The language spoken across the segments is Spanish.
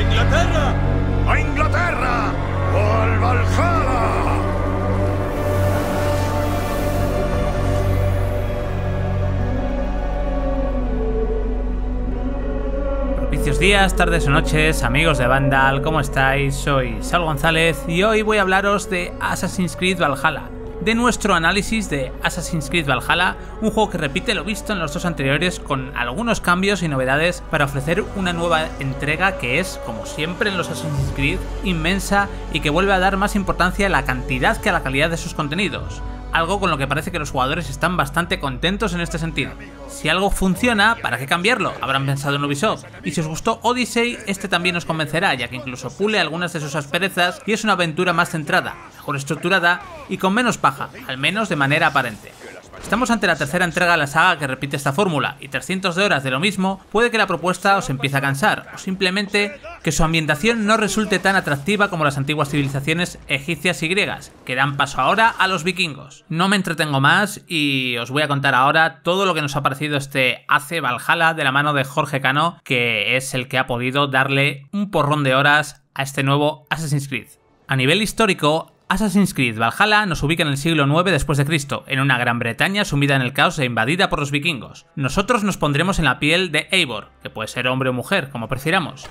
Inglaterra! ¡A Inglaterra! al Valhalla! Propicios días, tardes o noches, amigos de Vandal, ¿cómo estáis? Soy Sal González y hoy voy a hablaros de Assassin's Creed Valhalla de nuestro análisis de Assassin's Creed Valhalla, un juego que repite lo visto en los dos anteriores con algunos cambios y novedades para ofrecer una nueva entrega que es, como siempre en los Assassin's Creed, inmensa y que vuelve a dar más importancia a la cantidad que a la calidad de sus contenidos algo con lo que parece que los jugadores están bastante contentos en este sentido. Si algo funciona, ¿para qué cambiarlo? Habrán pensado en Ubisoft. Y si os gustó Odyssey, este también os convencerá, ya que incluso pule algunas de sus asperezas y es una aventura más centrada, estructurada y con menos paja, al menos de manera aparente. Estamos ante la tercera entrega de la saga que repite esta fórmula, y 300 de horas de lo mismo puede que la propuesta os empiece a cansar, o simplemente que su ambientación no resulte tan atractiva como las antiguas civilizaciones egipcias y griegas, que dan paso ahora a los vikingos. No me entretengo más y os voy a contar ahora todo lo que nos ha parecido este Ace Valhalla de la mano de Jorge Cano, que es el que ha podido darle un porrón de horas a este nuevo Assassin's Creed. A nivel histórico, Assassin's Creed Valhalla nos ubica en el siglo IX después de Cristo, en una Gran Bretaña sumida en el caos e invadida por los vikingos. Nosotros nos pondremos en la piel de Eivor, que puede ser hombre o mujer, como prefiramos.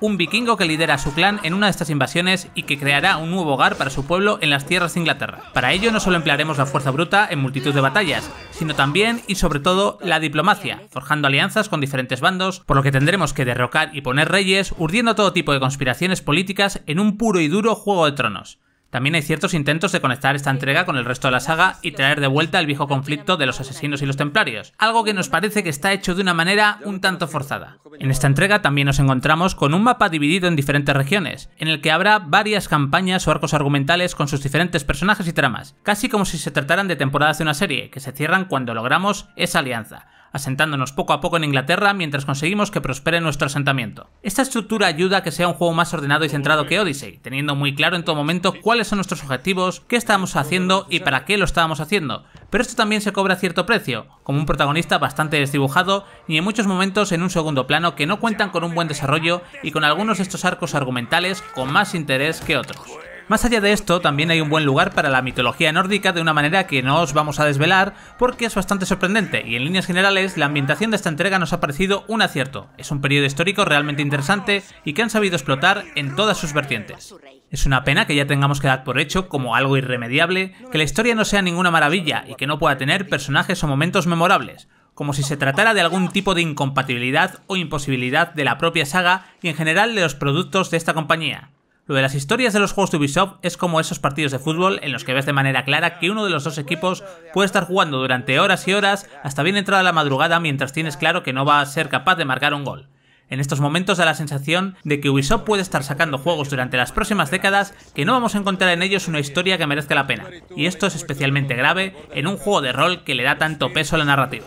Un vikingo que lidera a su clan en una de estas invasiones y que creará un nuevo hogar para su pueblo en las tierras de Inglaterra. Para ello no solo emplearemos la fuerza bruta en multitud de batallas, sino también y sobre todo la diplomacia, forjando alianzas con diferentes bandos, por lo que tendremos que derrocar y poner reyes, urdiendo todo tipo de conspiraciones políticas en un puro y duro juego de tronos. También hay ciertos intentos de conectar esta entrega con el resto de la saga y traer de vuelta el viejo conflicto de los asesinos y los templarios, algo que nos parece que está hecho de una manera un tanto forzada. En esta entrega también nos encontramos con un mapa dividido en diferentes regiones, en el que habrá varias campañas o arcos argumentales con sus diferentes personajes y tramas, casi como si se trataran de temporadas de una serie, que se cierran cuando logramos esa alianza asentándonos poco a poco en Inglaterra mientras conseguimos que prospere nuestro asentamiento. Esta estructura ayuda a que sea un juego más ordenado y centrado que Odyssey, teniendo muy claro en todo momento cuáles son nuestros objetivos, qué estábamos haciendo y para qué lo estábamos haciendo, pero esto también se cobra cierto precio, como un protagonista bastante desdibujado y en muchos momentos en un segundo plano que no cuentan con un buen desarrollo y con algunos de estos arcos argumentales con más interés que otros. Más allá de esto, también hay un buen lugar para la mitología nórdica de una manera que no os vamos a desvelar porque es bastante sorprendente y en líneas generales la ambientación de esta entrega nos ha parecido un acierto. Es un periodo histórico realmente interesante y que han sabido explotar en todas sus vertientes. Es una pena que ya tengamos que dar por hecho, como algo irremediable, que la historia no sea ninguna maravilla y que no pueda tener personajes o momentos memorables, como si se tratara de algún tipo de incompatibilidad o imposibilidad de la propia saga y en general de los productos de esta compañía. Lo de las historias de los juegos de Ubisoft es como esos partidos de fútbol en los que ves de manera clara que uno de los dos equipos puede estar jugando durante horas y horas hasta bien entrada la madrugada mientras tienes claro que no va a ser capaz de marcar un gol. En estos momentos da la sensación de que Ubisoft puede estar sacando juegos durante las próximas décadas que no vamos a encontrar en ellos una historia que merezca la pena, y esto es especialmente grave en un juego de rol que le da tanto peso a la narrativa.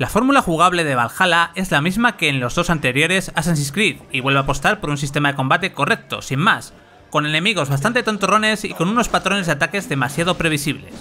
La fórmula jugable de Valhalla es la misma que en los dos anteriores Assassin's Creed y vuelve a apostar por un sistema de combate correcto, sin más, con enemigos bastante tontorrones y con unos patrones de ataques demasiado previsibles.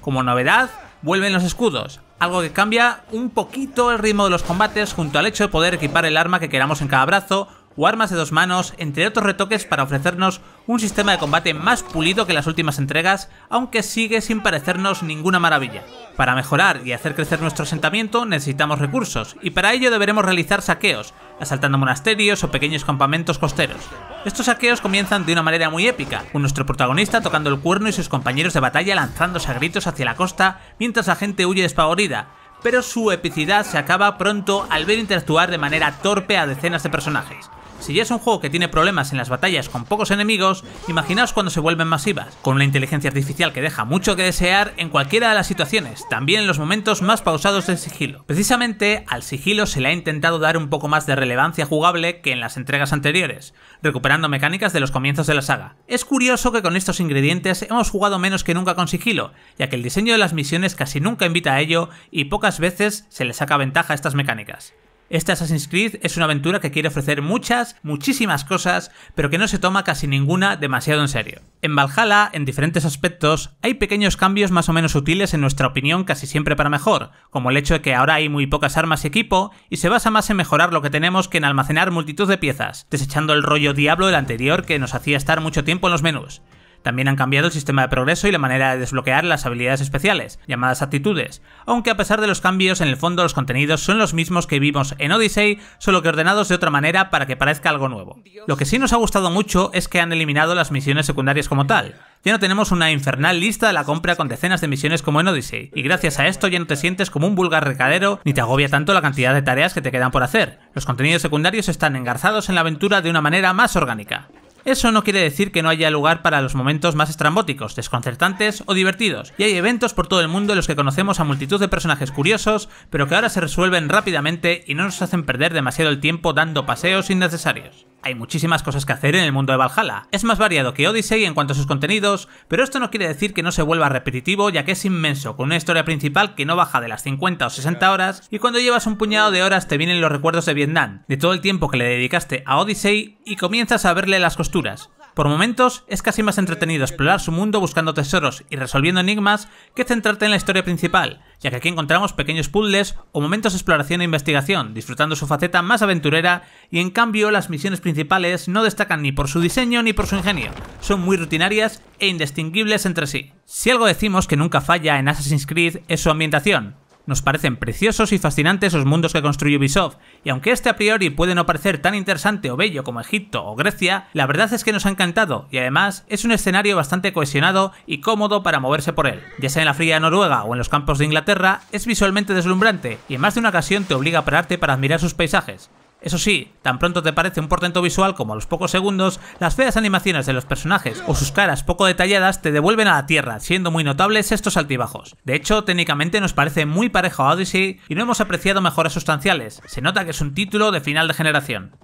Como novedad, vuelven los escudos, algo que cambia un poquito el ritmo de los combates junto al hecho de poder equipar el arma que queramos en cada brazo o armas de dos manos, entre otros retoques para ofrecernos un sistema de combate más pulido que las últimas entregas, aunque sigue sin parecernos ninguna maravilla. Para mejorar y hacer crecer nuestro asentamiento necesitamos recursos, y para ello deberemos realizar saqueos, asaltando monasterios o pequeños campamentos costeros. Estos saqueos comienzan de una manera muy épica, con nuestro protagonista tocando el cuerno y sus compañeros de batalla lanzándose a gritos hacia la costa mientras la gente huye despavorida, pero su epicidad se acaba pronto al ver interactuar de manera torpe a decenas de personajes. Si ya es un juego que tiene problemas en las batallas con pocos enemigos, imaginaos cuando se vuelven masivas, con una inteligencia artificial que deja mucho que desear en cualquiera de las situaciones, también en los momentos más pausados del sigilo. Precisamente al sigilo se le ha intentado dar un poco más de relevancia jugable que en las entregas anteriores, recuperando mecánicas de los comienzos de la saga. Es curioso que con estos ingredientes hemos jugado menos que nunca con sigilo, ya que el diseño de las misiones casi nunca invita a ello y pocas veces se le saca ventaja a estas mecánicas. Esta Assassin's Creed es una aventura que quiere ofrecer muchas, muchísimas cosas, pero que no se toma casi ninguna demasiado en serio. En Valhalla, en diferentes aspectos, hay pequeños cambios más o menos útiles en nuestra opinión casi siempre para mejor, como el hecho de que ahora hay muy pocas armas y equipo, y se basa más en mejorar lo que tenemos que en almacenar multitud de piezas, desechando el rollo diablo del anterior que nos hacía estar mucho tiempo en los menús. También han cambiado el sistema de progreso y la manera de desbloquear las habilidades especiales, llamadas actitudes, aunque a pesar de los cambios en el fondo los contenidos son los mismos que vimos en Odyssey, solo que ordenados de otra manera para que parezca algo nuevo. Lo que sí nos ha gustado mucho es que han eliminado las misiones secundarias como tal, ya no tenemos una infernal lista de la compra con decenas de misiones como en Odyssey, y gracias a esto ya no te sientes como un vulgar recadero ni te agobia tanto la cantidad de tareas que te quedan por hacer. Los contenidos secundarios están engarzados en la aventura de una manera más orgánica. Eso no quiere decir que no haya lugar para los momentos más estrambóticos, desconcertantes o divertidos, y hay eventos por todo el mundo en los que conocemos a multitud de personajes curiosos, pero que ahora se resuelven rápidamente y no nos hacen perder demasiado el tiempo dando paseos innecesarios hay muchísimas cosas que hacer en el mundo de Valhalla. Es más variado que Odyssey en cuanto a sus contenidos, pero esto no quiere decir que no se vuelva repetitivo ya que es inmenso, con una historia principal que no baja de las 50 o 60 horas y cuando llevas un puñado de horas te vienen los recuerdos de Vietnam, de todo el tiempo que le dedicaste a Odyssey y comienzas a verle las costuras. Por momentos, es casi más entretenido explorar su mundo buscando tesoros y resolviendo enigmas que centrarte en la historia principal, ya que aquí encontramos pequeños puzzles o momentos de exploración e investigación, disfrutando su faceta más aventurera y en cambio las misiones principales no destacan ni por su diseño ni por su ingenio, son muy rutinarias e indistinguibles entre sí. Si algo decimos que nunca falla en Assassin's Creed es su ambientación, nos parecen preciosos y fascinantes los mundos que construye Ubisoft, y aunque este a priori puede no parecer tan interesante o bello como Egipto o Grecia, la verdad es que nos ha encantado, y además es un escenario bastante cohesionado y cómodo para moverse por él. Ya sea en la fría Noruega o en los campos de Inglaterra, es visualmente deslumbrante, y en más de una ocasión te obliga a pararte para admirar sus paisajes. Eso sí, tan pronto te parece un portento visual como a los pocos segundos, las feas animaciones de los personajes o sus caras poco detalladas te devuelven a la tierra, siendo muy notables estos altibajos. De hecho, técnicamente nos parece muy parejo a Odyssey y no hemos apreciado mejoras sustanciales, se nota que es un título de final de generación.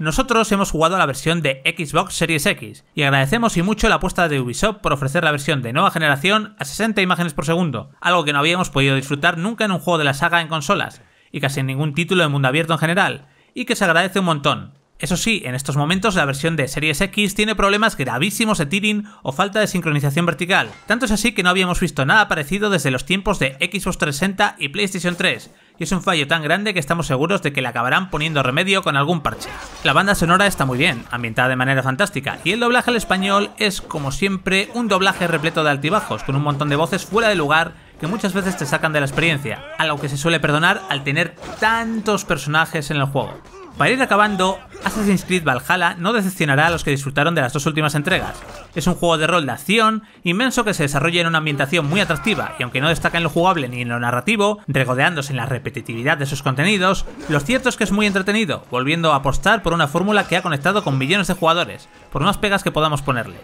Nosotros hemos jugado a la versión de Xbox Series X y agradecemos y mucho la apuesta de Ubisoft por ofrecer la versión de nueva generación a 60 imágenes por segundo, algo que no habíamos podido disfrutar nunca en un juego de la saga en consolas, y casi ningún título de mundo abierto en general, y que se agradece un montón. Eso sí, en estos momentos la versión de Series X tiene problemas gravísimos de tearing o falta de sincronización vertical, tanto es así que no habíamos visto nada parecido desde los tiempos de Xbox 360 y PlayStation 3, y es un fallo tan grande que estamos seguros de que le acabarán poniendo remedio con algún parche. La banda sonora está muy bien, ambientada de manera fantástica, y el doblaje al español es, como siempre, un doblaje repleto de altibajos, con un montón de voces fuera de lugar que muchas veces te sacan de la experiencia, algo que se suele perdonar al tener tantos personajes en el juego. Para ir acabando, Assassin's Creed Valhalla no decepcionará a los que disfrutaron de las dos últimas entregas. Es un juego de rol de acción inmenso que se desarrolla en una ambientación muy atractiva y aunque no destaca en lo jugable ni en lo narrativo, regodeándose en la repetitividad de sus contenidos, lo cierto es que es muy entretenido, volviendo a apostar por una fórmula que ha conectado con millones de jugadores, por unas pegas que podamos ponerle.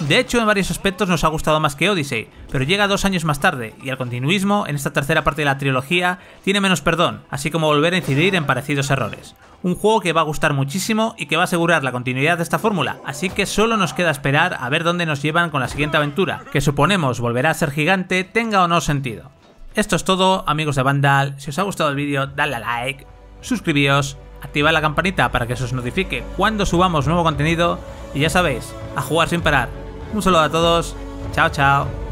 De hecho, en varios aspectos nos ha gustado más que Odyssey, pero llega dos años más tarde, y el continuismo, en esta tercera parte de la trilogía, tiene menos perdón, así como volver a incidir en parecidos errores. Un juego que va a gustar muchísimo y que va a asegurar la continuidad de esta fórmula, así que solo nos queda esperar a ver dónde nos llevan con la siguiente aventura, que suponemos volverá a ser gigante, tenga o no sentido. Esto es todo, amigos de Vandal, si os ha gustado el vídeo, dadle a like, suscribíos, activad la campanita para que se os notifique cuando subamos nuevo contenido, y ya sabéis, a jugar sin parar. Un saludo a todos. Chao, chao.